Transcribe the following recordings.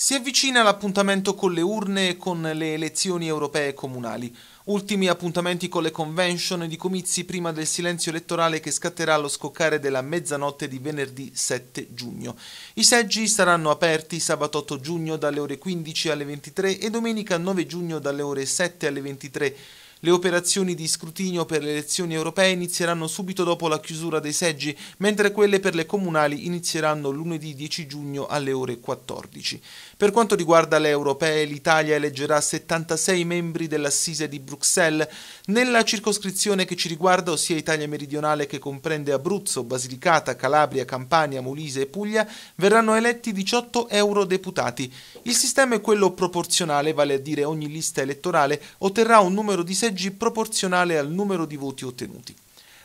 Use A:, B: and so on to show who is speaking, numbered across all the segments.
A: Si avvicina l'appuntamento con le urne e con le elezioni europee comunali. Ultimi appuntamenti con le convention di comizi prima del silenzio elettorale che scatterà allo scoccare della mezzanotte di venerdì 7 giugno. I seggi saranno aperti sabato 8 giugno dalle ore 15 alle 23 e domenica 9 giugno dalle ore 7 alle 23. Le operazioni di scrutinio per le elezioni europee inizieranno subito dopo la chiusura dei seggi, mentre quelle per le comunali inizieranno lunedì 10 giugno alle ore 14. Per quanto riguarda le europee, l'Italia eleggerà 76 membri dell'assise di Bruxelles. Nella circoscrizione che ci riguarda, ossia Italia meridionale che comprende Abruzzo, Basilicata, Calabria, Campania, Molise e Puglia, verranno eletti 18 eurodeputati. Il sistema è quello proporzionale, vale a dire ogni lista elettorale otterrà un numero di seggi seggi proporzionale al numero di voti ottenuti.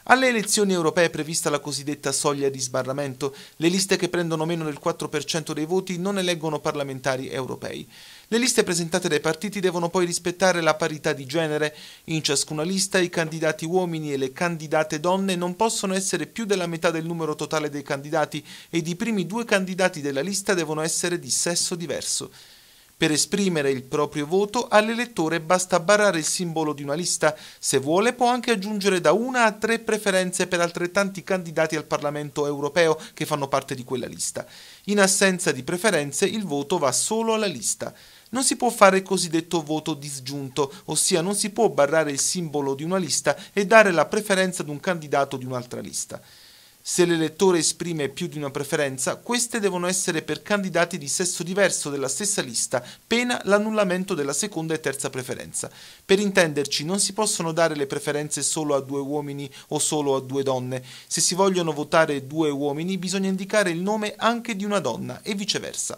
A: Alle elezioni europee è prevista la cosiddetta soglia di sbarramento, le liste che prendono meno del 4% dei voti non eleggono parlamentari europei. Le liste presentate dai partiti devono poi rispettare la parità di genere. In ciascuna lista i candidati uomini e le candidate donne non possono essere più della metà del numero totale dei candidati ed i primi due candidati della lista devono essere di sesso diverso. Per esprimere il proprio voto all'elettore basta barrare il simbolo di una lista, se vuole può anche aggiungere da una a tre preferenze per altrettanti candidati al Parlamento europeo che fanno parte di quella lista. In assenza di preferenze il voto va solo alla lista. Non si può fare il cosiddetto voto disgiunto, ossia non si può barrare il simbolo di una lista e dare la preferenza ad un candidato di un'altra lista. Se l'elettore esprime più di una preferenza, queste devono essere per candidati di sesso diverso della stessa lista, pena l'annullamento della seconda e terza preferenza. Per intenderci, non si possono dare le preferenze solo a due uomini o solo a due donne. Se si vogliono votare due uomini, bisogna indicare il nome anche di una donna e viceversa.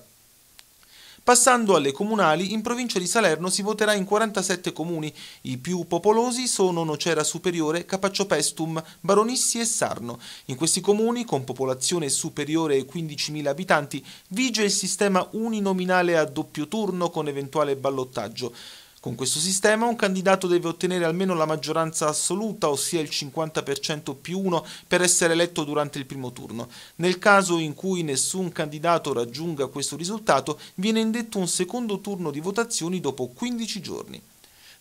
A: Passando alle comunali, in provincia di Salerno si voterà in 47 comuni. I più popolosi sono Nocera Superiore, Capaccio Pestum, Baronissi e Sarno. In questi comuni, con popolazione superiore ai 15.000 abitanti, vige il sistema uninominale a doppio turno con eventuale ballottaggio. Con questo sistema un candidato deve ottenere almeno la maggioranza assoluta, ossia il 50% più uno, per essere eletto durante il primo turno. Nel caso in cui nessun candidato raggiunga questo risultato, viene indetto un secondo turno di votazioni dopo 15 giorni.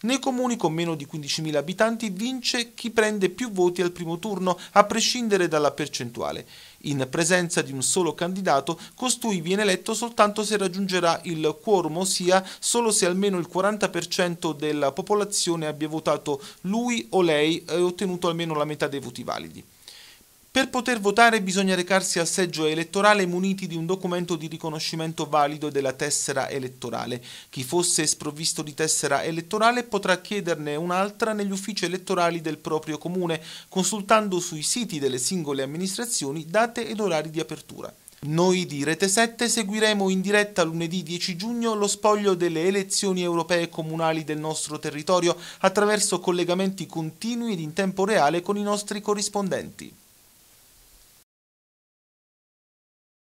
A: Nei comuni con meno di 15.000 abitanti vince chi prende più voti al primo turno, a prescindere dalla percentuale. In presenza di un solo candidato, costui viene eletto soltanto se raggiungerà il quorum, ossia solo se almeno il 40% della popolazione abbia votato lui o lei e ottenuto almeno la metà dei voti validi. Per poter votare bisogna recarsi al seggio elettorale muniti di un documento di riconoscimento valido della tessera elettorale. Chi fosse sprovvisto di tessera elettorale potrà chiederne un'altra negli uffici elettorali del proprio comune, consultando sui siti delle singole amministrazioni date ed orari di apertura. Noi di Rete 7 seguiremo in diretta lunedì 10 giugno lo spoglio delle elezioni europee comunali del nostro territorio attraverso collegamenti continui ed in tempo reale con i nostri corrispondenti.